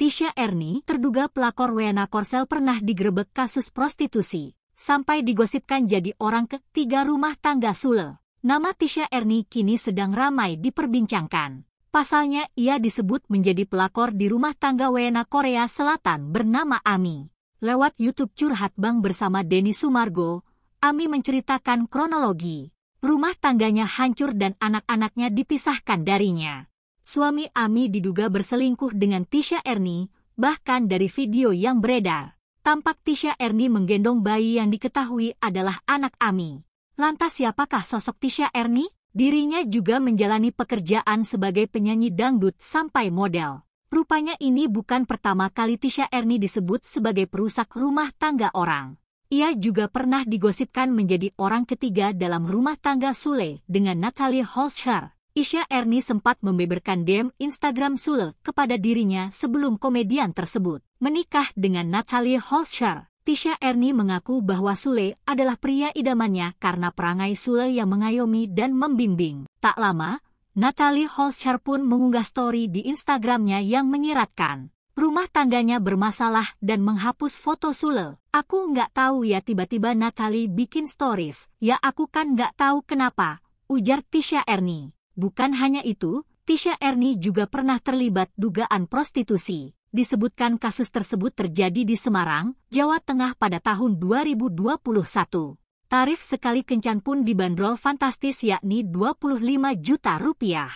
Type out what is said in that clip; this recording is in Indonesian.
Tisha Erni, terduga pelakor Wena Korsel pernah digerebek kasus prostitusi, sampai digosipkan jadi orang ketiga rumah tangga Sule. Nama Tisha Erni kini sedang ramai diperbincangkan. Pasalnya ia disebut menjadi pelakor di rumah tangga Wena Korea Selatan bernama Ami. Lewat YouTube Curhat Bang bersama Denny Sumargo, Ami menceritakan kronologi. Rumah tangganya hancur dan anak-anaknya dipisahkan darinya suami Ami diduga berselingkuh dengan Tisha Erni, bahkan dari video yang beredar. Tampak Tisha Erni menggendong bayi yang diketahui adalah anak Ami. Lantas siapakah sosok Tisha Erni? Dirinya juga menjalani pekerjaan sebagai penyanyi dangdut sampai model. Rupanya ini bukan pertama kali Tisha Erni disebut sebagai perusak rumah tangga orang. Ia juga pernah digosipkan menjadi orang ketiga dalam rumah tangga Sule dengan Natalie Holscher. Isya Erni sempat membeberkan DM Instagram Sule kepada dirinya sebelum komedian tersebut. Menikah dengan Natalie Holscher, Tisha Erni mengaku bahwa Sule adalah pria idamannya karena perangai Sule yang mengayomi dan membimbing. Tak lama, Natalie Holscher pun mengunggah story di Instagramnya yang menyiratkan. Rumah tangganya bermasalah dan menghapus foto Sule. Aku nggak tahu ya tiba-tiba Natalie bikin stories. Ya aku kan nggak tahu kenapa, ujar Tisha Erni. Bukan hanya itu, Tisha Erni juga pernah terlibat dugaan prostitusi. Disebutkan kasus tersebut terjadi di Semarang, Jawa Tengah pada tahun 2021. Tarif sekali kencan pun dibanderol fantastis yakni 25 juta rupiah.